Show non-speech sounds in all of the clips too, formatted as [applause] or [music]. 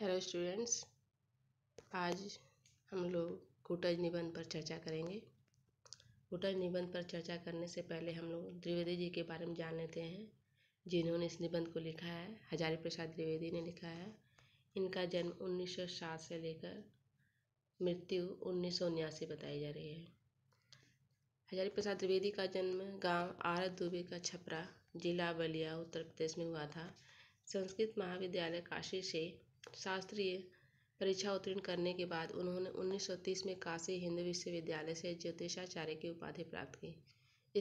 hello students आज हम लोग कुटज निबंध पर चर्चा करेंगे कुटज निबंध पर चर्चा करने से पहले हम लोग द्विवेदी जी के बारे में जान लेते हैं जिन्होंने इस निबंध को लिखा है हजारी प्रसाद द्विवेदी ने लिखा है इनका जन्म 1907 से लेकर मृत्यु उन्नीस बताई जा रही है हजारी प्रसाद द्विवेदी का जन्म गांव आरत दुबे का छपरा जिला बलिया उत्तर प्रदेश में हुआ था संस्कृत महाविद्यालय काशी से शास्त्रीय परीक्षा उत्तीर्ण करने के बाद उन्होंने उन्नीस सौ तीस में काशी हिंदू विश्वविद्यालय से ज्योतिषाचार्य की उपाधि प्राप्त की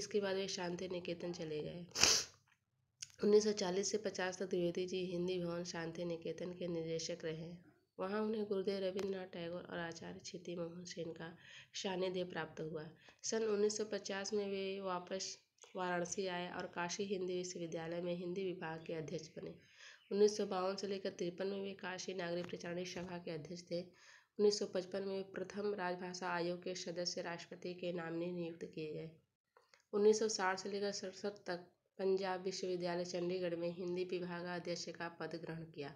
इसके बाद वे शांति निकेतन चले गए 1940 से 50 तक द्विवेदी जी हिंदी भवन शांति निकेतन के निदेशक रहे वहाँ उन्हें गुरुदेव रविन्द्रनाथ टैगोर और आचार्य क्षिति मोहन सेन का सानिध्य प्राप्त हुआ सन 1950 में वे वापस वाराणसी आए और काशी हिंदी विश्वविद्यालय में हिंदी विभाग के अध्यक्ष बने उन्नीस सौ बावन से लेकर तिरपन में वे काशी नागरिक प्रचारणी सभा के अध्यक्ष थे उन्नीस सौ पचपन में प्रथम राजभाषा आयोग के सदस्य राष्ट्रपति के नाम ने नियुक्त किए गए उन्नीस सौ साठ से लेकर सड़सठ तक पंजाब विश्वविद्यालय चंडीगढ़ में हिंदी विभागाध्यक्ष का पद ग्रहण किया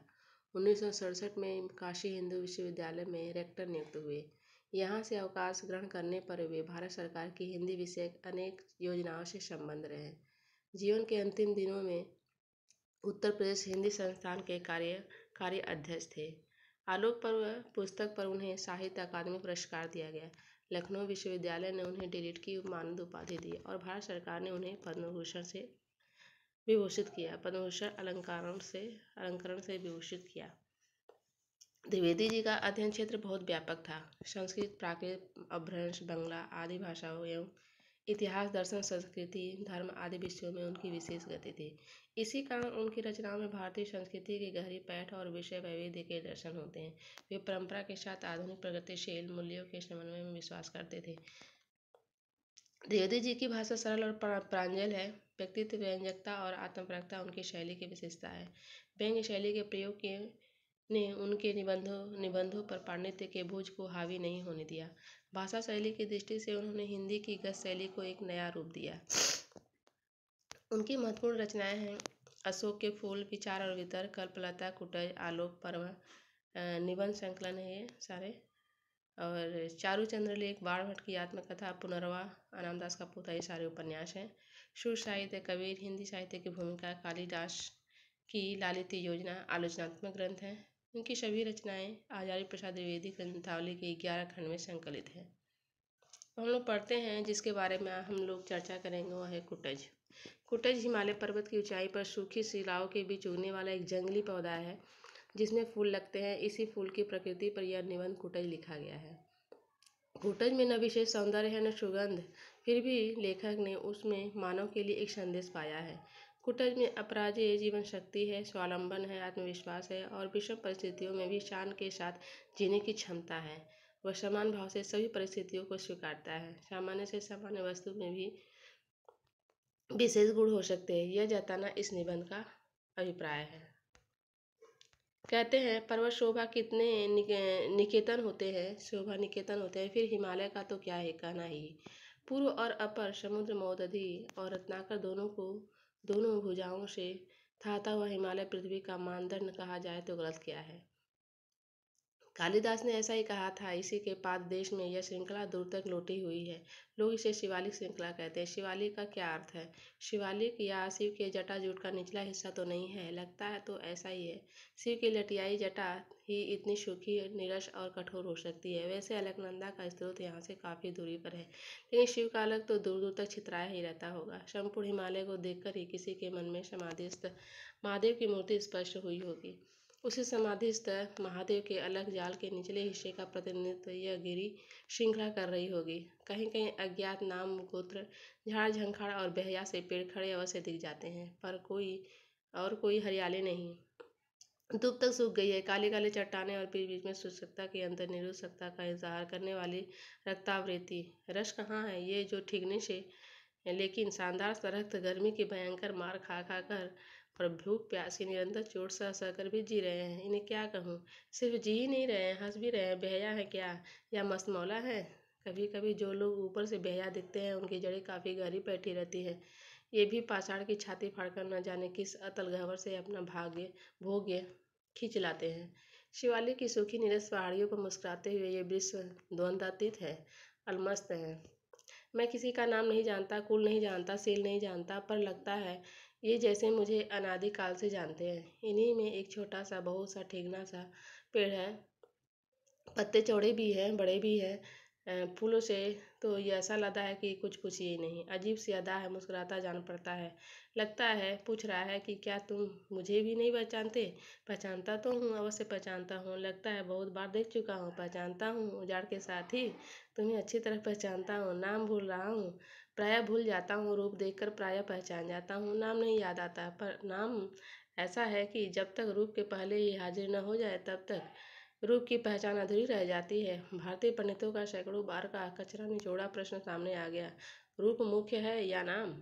उन्नीस सौ में काशी हिंदू विश्वविद्यालय में रेक्टर नियुक्त हुए यहाँ से अवकाश ग्रहण करने पर वे भारत सरकार की हिंदी विषय अनेक योजनाओं से संबंध रहे जीवन के अंतिम दिनों में उत्तर प्रदेश हिंदी संस्थान के कार्य कार्य अध्यक्ष थे आलोक पर पुस्तक पर उन्हें साहित्य अकादमी पुरस्कार दिया गया लखनऊ विश्वविद्यालय ने उन्हें डिलीट की मानद उपाधि दी और भारत सरकार ने उन्हें पद्मभूषण से विभूषित किया पद्मभूषण अलंकरण से अलंकरण से विभूषित किया द्विवेदी जी का अध्ययन क्षेत्र बहुत व्यापक था संस्कृत प्राकृत अभ्रंश बंगला आदि भाषाओं एवं इतिहास दर्शन संस्कृति धर्म आदि विषयों में उनकी विशेष गति थी इसी कारण उनकी रचनाओं में भारतीय संस्कृति की गहरी पैठ और विषय वैविध्य के दर्शन होते हैं वे परंपरा के साथ आधुनिक प्रगतिशील मूल्यों के समन्वय में विश्वास करते थे देवदी जी की भाषा सरल और प्रांजल है व्यक्तित्व व्यंजकता और आत्मपरकता उनकी शैली की विशेषता है व्यंग्य शैली के प्रयोग के ने उनके निबंधों निबंधों पर पांडित्य के बोझ को हावी नहीं होने दिया भाषा शैली की दृष्टि से उन्होंने हिंदी की गत शैली को एक नया रूप दिया उनकी महत्वपूर्ण रचनाएं हैं अशोक के फूल विचार और वितर कल्पलता कुटज आलोक पर्व निबंध संकलन है ये सारे और चारू चंद्र लेख बाढ़ भट्ट की आत्मकथा पुनर्वा अनामदास का पोता ये सारे उपन्यास हैं शुर साहित्य कबीर हिंदी साहित्य की भूमिका कालिदास की लालित्य योजना आलोचनात्मक ग्रंथ हैं उनकी सभी रचनाएं आचार्य प्रसाद द्विवेदी ग्रंथावली के ग्यारह खंड में संकलित हैं हम लोग पढ़ते हैं जिसके बारे में हम लोग चर्चा करेंगे वह है कुटज कुटज हिमालय पर्वत की ऊंचाई पर सूखी शिलाओं के बीच उगने वाला एक जंगली पौधा है जिसमें फूल लगते हैं इसी फूल की प्रकृति पर यह निबंध कुटज लिखा गया है कुटज में न विशेष सौंदर्य है न सुगंध फिर भी लेखक ने उसमें मानव के लिए एक संदेश पाया है कुटज में अपराजय जीवन शक्ति है स्वावलंबन है आत्मविश्वास है और विषम परिस्थितियों में भी शान के साथ जीने की क्षमता है वह समान भाव से सभी परिस्थितियों को स्वीकारता है सामान्य से सामान्य वस्तु में भी विशेष गुण हो सकते हैं यह जताना इस निबंध का अभिप्राय है कहते हैं पर्वत शोभा कितने निकेतन होते हैं शोभा निकेतन होते हैं फिर हिमालय का तो क्या है कहना ही पूर्व और अपर समुद्र मौदधि और रत्नाकर दोनों को दोनों भुजाओं से थाता हुआ हिमालय पृथ्वी का मानदंड कहा जाए तो गलत क्या है कालिदास ने ऐसा ही कहा था इसी के पाद देश में यह श्रृंखला दूर तक लौटी हुई है लोग इसे शिवालिक श्रृंखला कहते हैं शिवालिक का क्या अर्थ है शिवालिक या शिव के जटा जूट का निचला हिस्सा तो नहीं है लगता है तो ऐसा ही है शिव की लटियाई जटा ही इतनी सुखी निरस और कठोर हो सकती है वैसे अलकनंदा का स्त्रोत यहाँ से काफ़ी दूरी पर है लेकिन शिव का अलग तो दूर दूर तक छितराया ही रहता होगा संपूर्ण हिमालय को देखकर ही किसी के मन में समाधि महादेव की मूर्ति स्पष्ट हुई होगी उसी समाधि स्थल महादेव के अलग जाल के निचले हिस्से का प्रतिनिधित्व यह गिरी श्रृंखला कर रही होगी कहीं कहीं अज्ञात नाम गोत्र झाड़ झंखाड़ और बहया से पेड़ खड़े अवश्य दिख जाते हैं पर कोई और कोई हरियाली नहीं धूप तक सूख गई है काले काले चट्टाने और बीच बीच में सुसकता की अंतर निरुसकता का इजहार करने वाली रक्तावृत्ति रश कहाँ है ये जो ठिगने से लेकिन शानदार सरक्त गर्मी की भयंकर मार खा खा कर और भूख प्यास की निरंतर चोट सह सह कर भी जी रहे हैं इन्हें क्या कहूँ सिर्फ जी ही नहीं रहे हैं हंस भी रहे हैं बेहया है क्या या मस्तमौला है कभी कभी जो लोग ऊपर से बेहया दिखते हैं उनकी जड़ें काफ़ी गहरी बैठी रहती है ये भी पाषाण की छाती फाड़कर न जाने किस अतल गहवर से अपना भाग्य भोग्य खींच लाते हैं शिवालिक की सूखी नीरस पहाड़ियों पर मुस्कुराते हुए ये विश्व द्वंद्वातीत है अलमस्त है मैं किसी का नाम नहीं जानता कुल नहीं जानता सेल नहीं जानता पर लगता है ये जैसे मुझे अनादिकाल से जानते हैं इन्हीं में एक छोटा सा बहुत सा ठेगना सा पेड़ है पत्ते चौड़े भी हैं बड़े भी हैं फूलों से तो ये ऐसा लगता है कि कुछ पूछिए ये नहीं अजीब सी अदा है मुस्कुराता जान पड़ता है लगता है पूछ रहा है कि क्या तुम मुझे भी नहीं पहचानते पहचानता तो हूँ अवश्य पहचानता हूँ लगता है बहुत बार देख चुका हूँ पहचानता हूँ उजाड़ के साथ ही तुम्हें अच्छी तरह पहचानता हूँ नाम भूल रहा हूँ प्रायः भूल जाता हूँ रूप देखकर प्रायः पहचान जाता हूँ नाम नहीं याद आता पर नाम ऐसा है कि जब तक रूप के पहले ही हाजिर न हो जाए तब तक रूप की पहचान अधूरी रह जाती है भारतीय पंडितों का सैकड़ों बार का कचरा निचोड़ा प्रश्न सामने आ गया रूप मुख्य है या नाम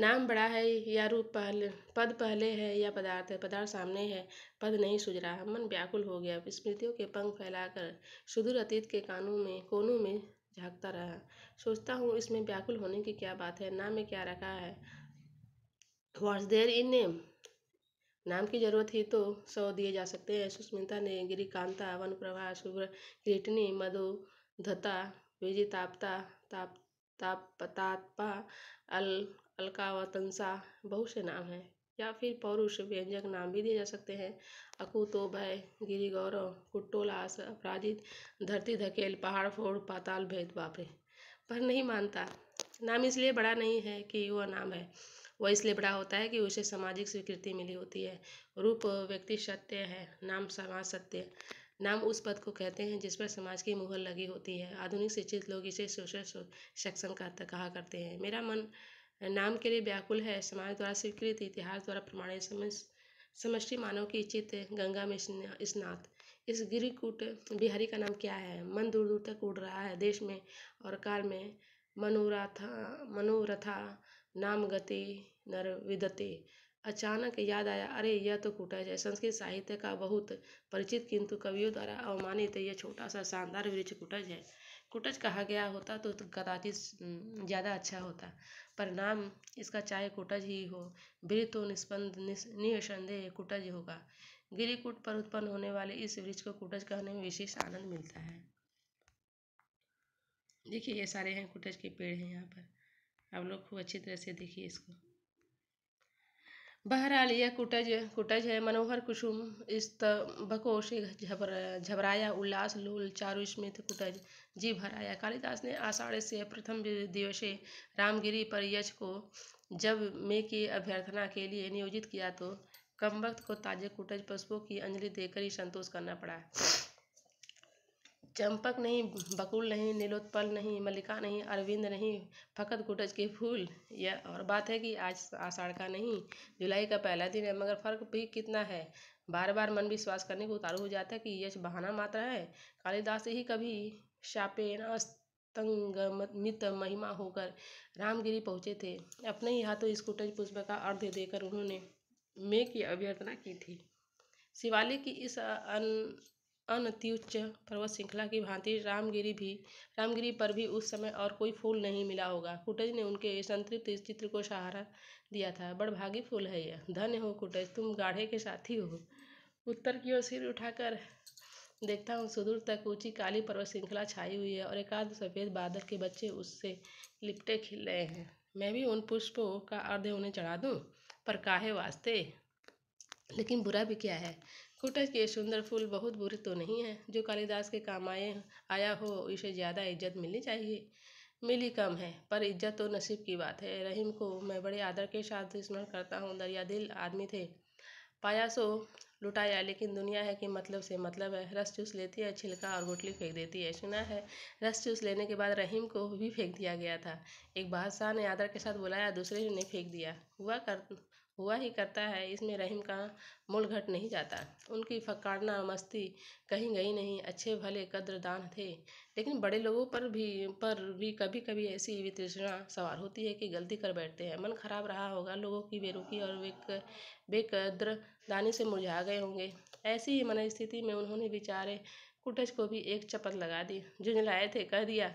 नाम बड़ा है या रूप पहले पद पहले है या पदार्थ है पदार्थ सामने है पद नहीं सुझ रहा मन व्याकुल हो गया स्मृतियों के पंख फैलाकर सुदूर अतीत के कानों में कोनों में झाँकता रहा सोचता हूँ इसमें व्याकुल होने की क्या बात है नाम में क्या रखा है वॉट देयर इन नेम नाम की जरूरत ही तो सौ दिए जा सकते हैं सुस्मिता ने गिरी कांता वन प्रभा शुभ्र धता विजय तापता ताप ताप तापा अल अलकावतंसा बहुत से नाम हैं या फिर पौरुष व्यंजक नाम भी दिए जा सकते हैं अकुतो भय गिरी गौरव कुट्टोलास अपराजित धरती धकेल पहाड़ फोड़ पाताल भेद बापरे पर नहीं मानता नाम इसलिए बड़ा नहीं है कि वह नाम है वह इसलिए बड़ा होता है कि उसे सामाजिक स्वीकृति मिली होती है रूप व्यक्ति सत्य है नाम समाज सत्य नाम उस पद को कहते हैं जिस पर समाज की मुहर लगी होती है आधुनिक शिक्षित लोग इसे सोशल सेक्शन कहा करते हैं मेरा मन नाम के लिए व्याकुल है समाज द्वारा स्वीकृत इतिहास द्वारा प्रमाणित समझ समष्टि मानव की इच्छित गंगा में स्नात इस गिरिकूट बिहारी का नाम क्या है मन दूर दूर तक उड़ रहा है देश में और काल में मनोरथा मनोरथा नाम गति नर विदते अचानक याद आया अरे यह तो कुटज है संस्कृत साहित्य का बहुत परिचित किंतु कवियों द्वारा अवमानित यह छोटा सा शानदार वृक्ष कुटज है कुटज कहा गया होता तो, तो कदाचित ज़्यादा अच्छा होता पर नाम इसका चाहे कुटज ही हो वृक्ष तो निष्पन्द निसंदेह कुटज होगा गिरिकुट पर उत्पन्न होने वाले इस वृक्ष को कुटज कहने में विशेष आनंद मिलता है देखिए ये सारे हैं कुटज के पेड़ हैं यहाँ पर आप लोग खूब अच्छी तरह से देखिए इसको बहरहाल यह कुटज कुटज है मनोहर कुसुम इस से झबर झबराया उल्लास लूल चारू स्मित कुटज जी भराया कालिदास ने आषाढ़ से प्रथम दिवसे रामगिरी पर यश को जब मे की अभ्यर्थना के लिए नियोजित किया तो कम वक्त को ताजे कुटज पशुओं की अंजलि देकर ही संतोष करना पड़ा चंपक नहीं बकुल नहीं नीलोत्पल नहीं मल्लिका नहीं अरविंद नहीं फ़कत गुटज के फूल यह और बात है कि आज आषाढ़ का नहीं जुलाई का पहला दिन है मगर फर्क भी कितना है बार बार मन विश्वास करने को उतारू हो जाता है कि यश बहाना मात्र है कालिदास ही कभी शापेन तंगमित महिमा होकर रामगिरी पहुँचे थे अपने ही हाथों इस कुटज पुष्प का अर्ध देकर उन्होंने मे की अभ्यर्थना की थी शिवालिक की इस अन अनत्युच्च उच्च पर्वत श्रृंखला की भांति रामगिरी भी रामगिरी पर भी उस समय और कोई फूल नहीं मिला होगा कुटज ने उनके संतृप्त चित्र को सहारा दिया था बड़भागी फूल है यह धन्य हो कुटज तुम गाढ़े के साथी हो उत्तर की ओर सिर उठाकर देखता हूँ सुदूर तक ऊंची काली पर्वत श्रृंखला छाई हुई है और एकाध सफ़ेद बादल के बच्चे उससे लिपटे खिल रहे हैं मैं भी उन पुष्पों का अर्ध उन्हें चढ़ा दूँ पर काहे वास्ते लेकिन बुरा भी क्या है कुटज के सुंदर फूल बहुत बुरे तो नहीं हैं जो कालिदास के काम आए आया हो इसे ज़्यादा इज्जत मिलनी चाहिए मिली कम है पर इज्जत तो नसीब की बात है रहीम को मैं बड़े आदर के साथ स्मरण करता हूँ दरिया दिल आदमी थे पाया सो लुटाया लेकिन दुनिया है कि मतलब से मतलब है रस चूस लेती है छिलका और गुटली फेंक देती है सुना है रस चूस लेने के बाद रहीम को भी फेंक दिया गया था एक बादशाह ने आदर के साथ बुलाया दूसरे ने फेंक दिया हुआ कर हुआ ही करता है इसमें रहीम का मूल घट नहीं जाता उनकी फकाड़ना मस्ती कहीं गई नहीं अच्छे भले कद्रदान थे लेकिन बड़े लोगों पर भी पर भी कभी कभी ऐसी वितृष्णा सवार होती है कि गलती कर बैठते हैं मन खराब रहा होगा लोगों की बेरुखी और बेक बेकद्र दानी से मुरझा गए होंगे ऐसी ही मन स्थिति में उन्होंने बेचारे कुटज को भी एक चपत लगा दी झुंझलाए थे कह दिया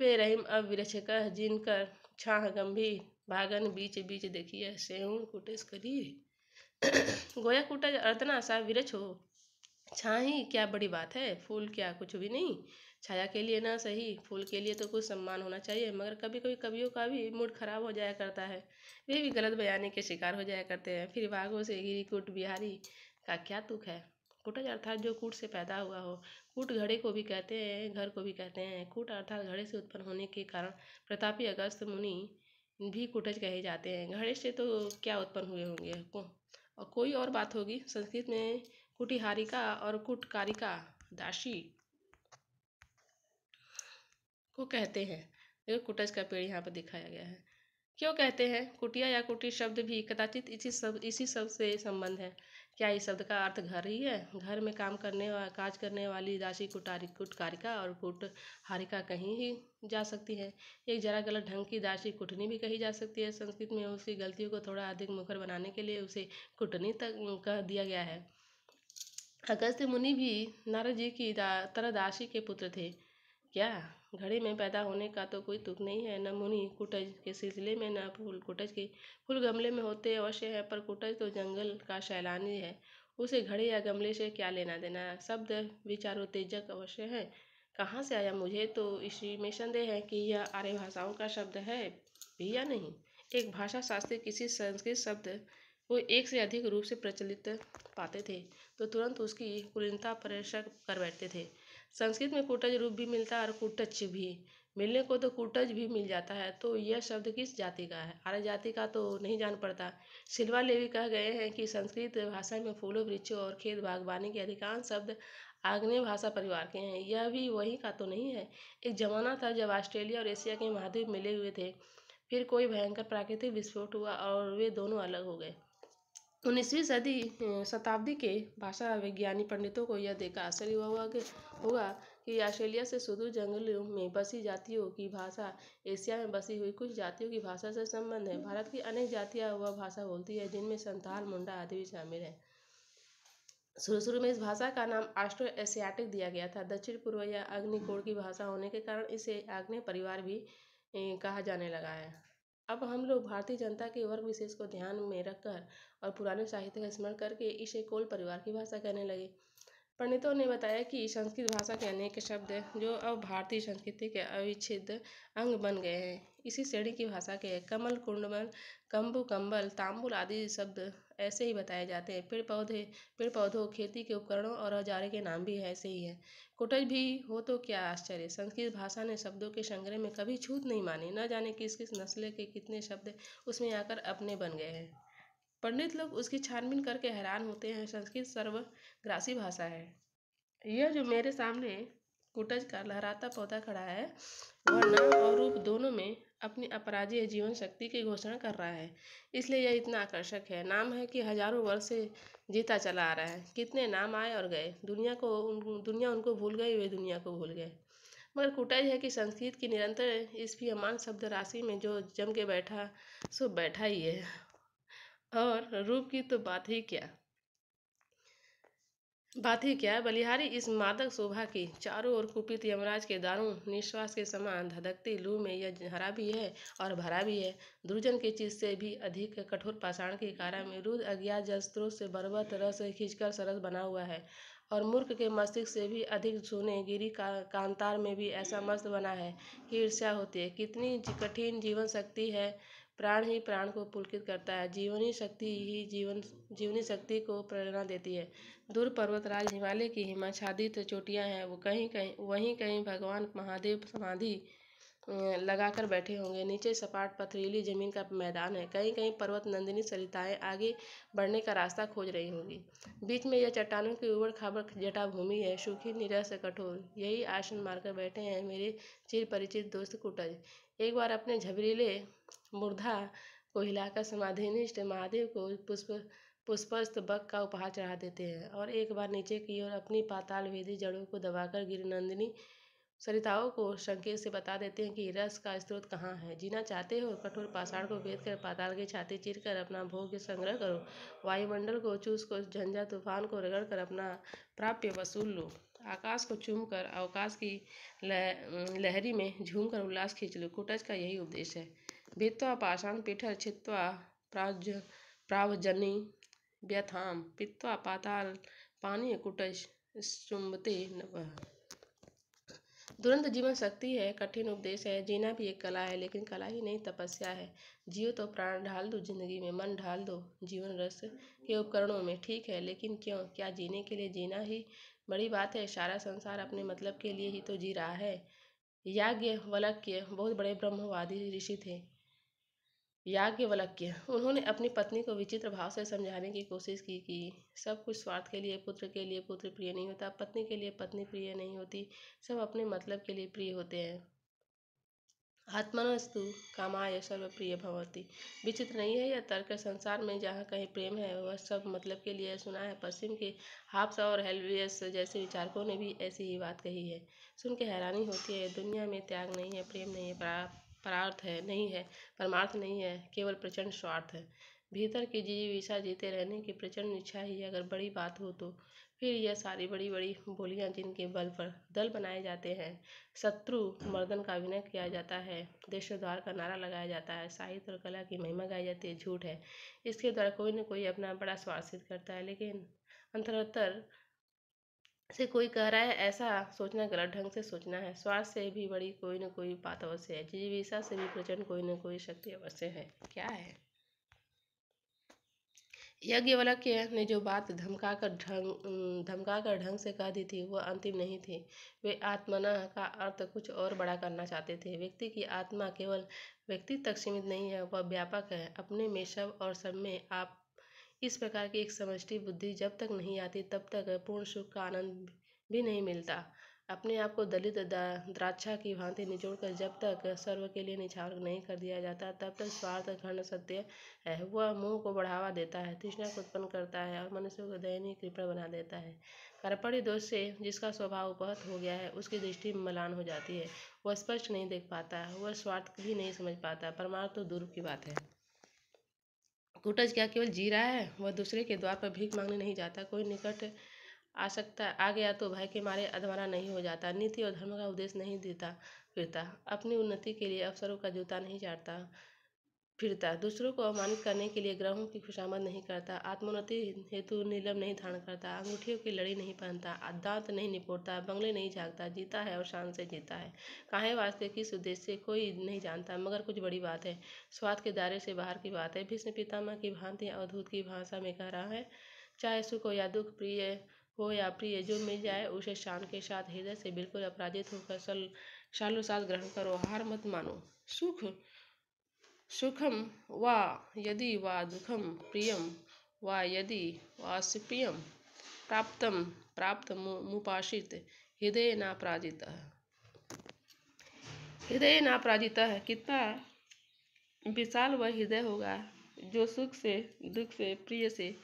वे रहीम अब विरछ कह जिन कर छाह गंभीर भागन बीच बीच देखिए सेऊन कुटेस करी [coughs] गोया कूटा अर्दना सा विरच हो छाही क्या बड़ी बात है फूल क्या कुछ भी नहीं छाया के लिए ना सही फूल के लिए तो कुछ सम्मान होना चाहिए मगर कभी कभी कवियों का भी मूड खराब हो जाया करता है वे भी गलत बयानी के शिकार हो जाया करते हैं फिर बाघों से गिरी कूट बिहारी का क्या तुख है कुटज अर्थात जो कूट से पैदा हुआ हो कूट घड़े को भी कहते हैं घर को भी कहते हैं कूट अर्थात घड़े से उत्पन्न होने के कारण प्रतापी अगस्त मुनि भी कुटज कहे जाते हैं घड़े से तो क्या उत्पन्न हुए होंगे को, और कोई और बात होगी संस्कृत में कुटिहारिका और कुटकारिका दासी को कहते हैं देखो कुटज का पेड़ यहाँ पर दिखाया गया है क्यों कहते हैं कुटिया या कुटी शब्द भी कदाचित इसी सब इसी सब से संबंध है क्या इस शब्द का अर्थ घर ही है घर में काम करने वा काज करने वाली दासी कुटारी कुटकारिका और कुटहारिका कहीं ही जा सकती है एक जरा गलत ढंग की दासी कुटनी भी कही जा सकती है संस्कृत में उसकी गलतियों को थोड़ा अधिक मुखर बनाने के लिए उसे कुटनी तक कह दिया गया है अगस्त्य मुनि भी नारद जी की दा, तरदासी के पुत्र थे क्या घड़ी में पैदा होने का तो कोई तुक नहीं है न मुनि कुटज के सिलसिले में न फूल कुटज के फूल गमले में होते अवश्य है पर कुटज तो जंगल का सैलानी है उसे घड़े या गमले से क्या लेना देना शब्द विचार उत्तेजक अवश्य है कहाँ से आया मुझे तो इसी में संदेह है कि यह आर्य भाषाओं का शब्द है भी या नहीं एक भाषा शास्त्री किसी संस्कृत शब्द को एक से अधिक रूप से प्रचलित पाते थे तो तुरंत उसकी कुलीनता पर कर बैठते थे संस्कृत में कूटज रूप भी मिलता है और कूटच्छ भी मिलने को तो कूटज भी मिल जाता है तो यह शब्द किस जाति का है आर्य जाति का तो नहीं जान पड़ता सिल्वा लेवी कह गए हैं कि संस्कृत भाषा में फूलों वृक्षों और खेत बागवानी के अधिकांश शब्द आग्नेय भाषा परिवार के हैं यह भी वही का तो नहीं है एक जमाना था जब ऑस्ट्रेलिया और एशिया के महाद्वीप मिले हुए थे फिर कोई भयंकर प्राकृतिक विस्फोट हुआ और वे दोनों अलग हो गए उन्नीसवीं सदी शताब्दी के भाषा विज्ञानी पंडितों को यह देखा आश्चर्य हुआ हुआ कि होगा कि ऑस्ट्रेलिया से सुदूर जंगलों में बसी जातियों की भाषा एशिया में बसी हुई कुछ जातियों की भाषा से संबंध है भारत की अनेक जातियां वह भाषा बोलती है जिनमें संथाल मुंडा आदि भी शामिल है शुरू शुरू में इस भाषा का नाम आस्ट्रो एशियाटिक दिया गया था दक्षिण पूर्व या अग्निकोण की भाषा होने के कारण इसे आग्नेय परिवार भी कहा जाने लगा है अब हम लोग भारतीय जनता के वर्ग विशेष को ध्यान में रखकर और पुराने साहित्य का स्मरण करके इसे कोल परिवार की भाषा कहने लगे पंडितों ने बताया कि संस्कृत भाषा के अनेक शब्द हैं जो अब भारतीय संस्कृति के अविच्छेद अंग बन गए हैं इसी श्रेणी की भाषा के कमल कुंडमल कम्बु कम्बल तांबुल आदि शब्द ऐसे ही बताए जाते हैं पेड़ पौधे पेड़ पौधों खेती के उपकरणों और औजारे के नाम भी ऐसे ही हैं कुटज भी हो तो क्या आश्चर्य संस्कृत भाषा ने शब्दों के संग्रह में कभी छूत नहीं मानी न जाने किस किस नस्ल के कितने शब्द उसमें आकर अपने बन गए हैं पंडित लोग उसकी छानबीन करके हैरान होते हैं संस्कृत सर्वग्रासी भाषा है यह जो मेरे सामने कुटज का लहराता पौधा खड़ा है वह नाम और रूप दोनों में अपनी अपराजीय जीवन शक्ति की घोषणा कर रहा है इसलिए यह इतना आकर्षक है नाम है कि हजारों वर्ष से जीता चला आ रहा है कितने नाम आए और गए दुनिया को उन दुनिया उनको भूल गई वे दुनिया को भूल गए मगर कुटज है कि संस्कृत की निरंतर इस भी अमान शब्द राशि में जो जम के बैठा सो बैठा ही है और रूप की तो बात ही क्या बात ही क्या बलिहारी इस मादक शोभा की चारों ओर कुपित यमराज के दारू निश्वास के समान धधकती लू में यह हरा भी है और भरा भी है दुर्जन के चीज से भी अधिक कठोर पाषाण की कारा में रुद अज्ञात जल स्रोत से बर्बत रस खींचकर सरस बना हुआ है और मूर्ख के मस्तिष्क से भी अधिक सुने गिरी का, कांतार में भी ऐसा मस्त बना है कि ईर्ष्या होती है कितनी कठिन जीवन शक्ति है प्राण ही प्राण को पुलकित करता है जीवनी शक्ति ही जीवन जीवनी शक्ति को प्रेरणा देती है दूर पर्वतराज हिमालय की हिमाच्छादित चोटियां हैं वो कहीं कहीं वहीं कहीं भगवान महादेव समाधि लगाकर बैठे होंगे नीचे सपाट पथरीली जमीन का मैदान है कहीं कहीं पर्वत नंदिनी सरिताएं आगे बढ़ने का रास्ता खोज रही होंगी बीच में यह चट्टानों की उबड़ खाबड़ जटा भूमि है सूखी निरा से कठोर यही आसन मारकर बैठे हैं मेरे चिर परिचित दोस्त कुटज एक बार अपने झबरीले मुर्धा को हिलाकर समाधिनिष्ठ महादेव को पुष्प पुष्पस्त बक का उपहार चढ़ा देते हैं और एक बार नीचे की ओर अपनी पाताल वेदी जड़ों को दबाकर गिरनंदिनी सरिताओं को संकेत से बता देते हैं कि रस का स्रोत कहाँ है जीना चाहते हो कठोर पाषाण को भेद कर पाताल के छाती चीर कर अपना भोग संग्रह करो वायुमंडल को चूस को झंझा तूफान को रगड़ कर अपना प्राप्य वसूल लो आकाश को चूमकर अवकाश की लहरी में झूमकर उल्लास खींच लो कुटज का यही उपदेश है भित्वा पाषाण पीठर छित्वा प्राज प्रावजनी व्यथाम पित्वा पाताल पानी कुटज चुंबते दुरंत जीवन शक्ति है कठिन उपदेश है जीना भी एक कला है लेकिन कला ही नहीं तपस्या है जियो तो प्राण ढाल दो जिंदगी में मन ढाल दो जीवन रस के उपकरणों में ठीक है लेकिन क्यों क्या जीने के लिए जीना ही बड़ी बात है सारा संसार अपने मतलब के लिए ही तो जी रहा है याज्ञ वलक्य बहुत बड़े ब्रह्मवादी ऋषि थे याज्ञ वलक्य उन्होंने अपनी पत्नी को विचित्र भाव से समझाने की कोशिश की कि सब कुछ स्वार्थ के लिए पुत्र के लिए पुत्र प्रिय नहीं होता पत्नी के लिए पत्नी प्रिय नहीं होती सब अपने मतलब के लिए प्रिय होते हैं आत्मनस्तु कामाय प्रिय भवती विचित्र नहीं है यह तर्क संसार में जहाँ कहीं प्रेम है वह सब मतलब के लिए सुना है पश्चिम के हाप्स और हेल्वियस जैसे विचारकों ने भी ऐसी ही बात कही है सुन के हैरानी होती है दुनिया में त्याग नहीं है प्रेम नहीं है परार्थ है नहीं है परमार्थ नहीं है केवल प्रचंड स्वार्थ है भीतर की विशा जीते रहने की प्रचंड इच्छा ही अगर बड़ी बात हो तो फिर यह सारी बड़ी बड़ी बोलियाँ जिनके बल पर दल बनाए जाते हैं शत्रु मर्दन का अभिनय किया जाता है देश द्वार का नारा लगाया जाता है साहित्य और कला की महिमा गाई जाती है झूठ है इसके द्वारा कोई न कोई अपना बड़ा स्वार्थ सिद्ध करता है लेकिन अंतरतर से कोई कह रहा है ऐसा सोचना गलत ढंग से सोचना है स्वार्थ से भी बड़ी कोई न कोई बात अवश्य है जीविसा से भी प्रचंड कोई न कोई शक्ति अवश्य है क्या है यज्ञवलक के ने जो बात धमका कर ढंग धमका कर ढंग से कह दी थी वह अंतिम नहीं थी वे आत्मना का अर्थ कुछ और बड़ा करना चाहते थे व्यक्ति की आत्मा केवल व्यक्ति तक सीमित नहीं है वह व्यापक है अपने में सब और सब में आप इस प्रकार की एक समष्टि बुद्धि जब तक नहीं आती तब तक पूर्ण सुख का आनंद भी नहीं मिलता अपने आप को दलित द्राक्षा की भांति निचोड़कर जब तक सर्व के लिए निछावर नहीं कर दिया जाता तब तक स्वार्थ खंड सत्य है वह मुंह को बढ़ावा देता है तृष्णा को उत्पन्न करता है और मनुष्य को दयनीय कृपण बना देता है कर्पणी दोष से जिसका स्वभाव उपहत हो गया है उसकी दृष्टि मलान हो जाती है वह स्पष्ट नहीं देख पाता वह स्वार्थ भी नहीं समझ पाता परमार्थ तो दूर की बात है कुटज क्या केवल जी रहा है वह दूसरे के द्वार पर भीख मांगने नहीं जाता कोई निकट आ सकता आ गया तो भय के मारे अधमरा नहीं हो जाता नीति और धर्म का उद्देश्य नहीं देता फिरता अपनी उन्नति के लिए अवसरों का जूता नहीं चाटता फिरता दूसरों को अवमानित करने के लिए ग्रहों की खुशामद नहीं करता आत्मोन्नति हेतु नीलम नहीं धारण करता अंगूठियों की लड़ी नहीं पहनता दांत नहीं निपोड़ता बंगले नहीं झाँकता जीता है और शान से जीता है काहे वास्ते किस उद्देश्य कोई नहीं जानता मगर कुछ बड़ी बात है स्वाद के दायरे से बाहर की बात है भीष्म पितामह की भांति अवधूत की भाषा में कह रहा है चाहे सुख हो या दुख प्रिय हो या जो मिल जाए उसे शान के साथ हृदय से बिल्कुल अपराधित होकर सल सालोसाद ग्रहण करो हार मत मानो सुख सुखम वा यदि वा दुखम प्रियम वा यदि वास्प्रियम प्राप्तम प्राप्त मुपाशित हृदय नापराजित हृदय नापराजित कितना विशाल वह हृदय होगा जो सुख से दुख से प्रिय से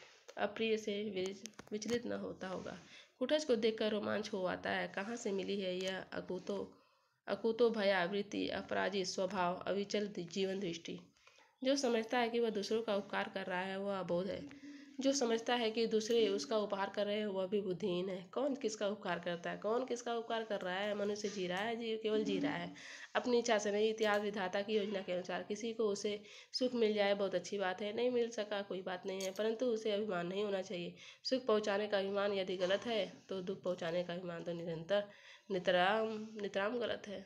अप्रिय से विरज विचलित न होता होगा कुठज को देखकर रोमांच हो आता है कहाँ से मिली है यह अकूतो अकूतो भयावृत्ति अपराजित स्वभाव अविचल जीवन दृष्टि जो समझता है कि वह दूसरों का उपकार कर रहा है वह अबोध है जो समझता है कि दूसरे उसका उपहार कर रहे हैं वह भी बुद्धिहीन है कौन किसका उपकार करता है कौन किसका उपकार कर रहा है मनुष्य जी रहा है जी केवल जी रहा है अपनी इच्छा से नहीं इतिहास विधाता की योजना के अनुसार किसी को उसे सुख मिल जाए बहुत अच्छी बात है नहीं मिल सका कोई बात नहीं है परंतु उसे अभिमान नहीं होना चाहिए सुख पहुँचाने का अभिमान यदि गलत है तो दुख पहुँचाने का अभिमान तो निरंतर नितराम नितराम गलत है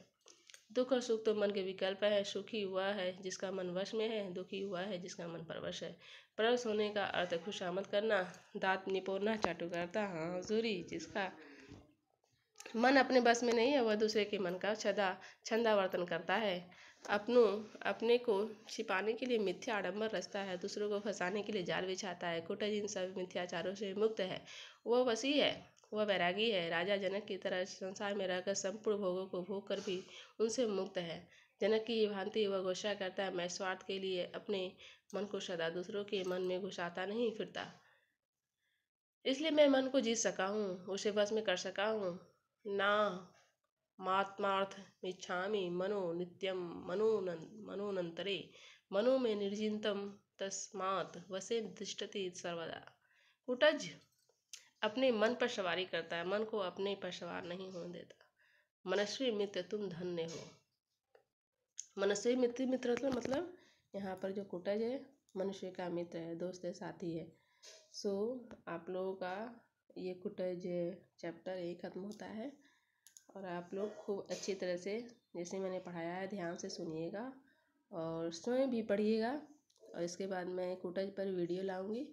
दुख और सुख तो मन के विकल्प है सुखी हुआ है जिसका मन वश में है दुखी हुआ है जिसका मन परवश है परवश होने का अर्थ खुशामद करना दांत निपोरना चाटुकारता हाँ हजूरी जिसका मन अपने बस में नहीं है वह दूसरे के मन का छदा छंदावर्तन करता है अपनों अपने को छिपाने के लिए मिथ्या आडंबर रचता है दूसरों को फंसाने के लिए जाल बिछाता है कुटज इन सब मिथ्याचारों से मुक्त है वह वसी है वह वैरागी है राजा जनक की तरह संसार में रहकर संपूर्ण भोगों को भोग कर भी उनसे मुक्त है जनक की भांति वह घोषणा करता है मैं स्वार्थ के लिए अपने मन को सदा दूसरों के मन में घुसाता नहीं फिरता इसलिए मैं मन को जीत सका हूँ उसे बस में कर सका हूँ ना मात्मार्थ मिच्छामी मनो नित्यम मनोनन मनोनंतरे मनो में निर्जीतम तस्मात वसे तिष्ठति सर्वदा कुटज अपने मन पर सवारी करता है मन को अपने पर सवार नहीं होने देता मनस्वी मित्र तुम धन्य हो मनस्वी मित्र मित्र तो मतलब यहाँ पर जो कुटज है मनुष्य का मित्र है दोस्त है साथी है सो आप लोगों का ये कुटज चैप्टर यही ख़त्म होता है और आप लोग खूब अच्छी तरह से जैसे मैंने पढ़ाया है ध्यान से सुनिएगा और स्वयं भी पढ़िएगा और इसके बाद मैं कुटज पर वीडियो लाऊंगी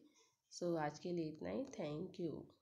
सो आज के लिए इतना ही थैंक यू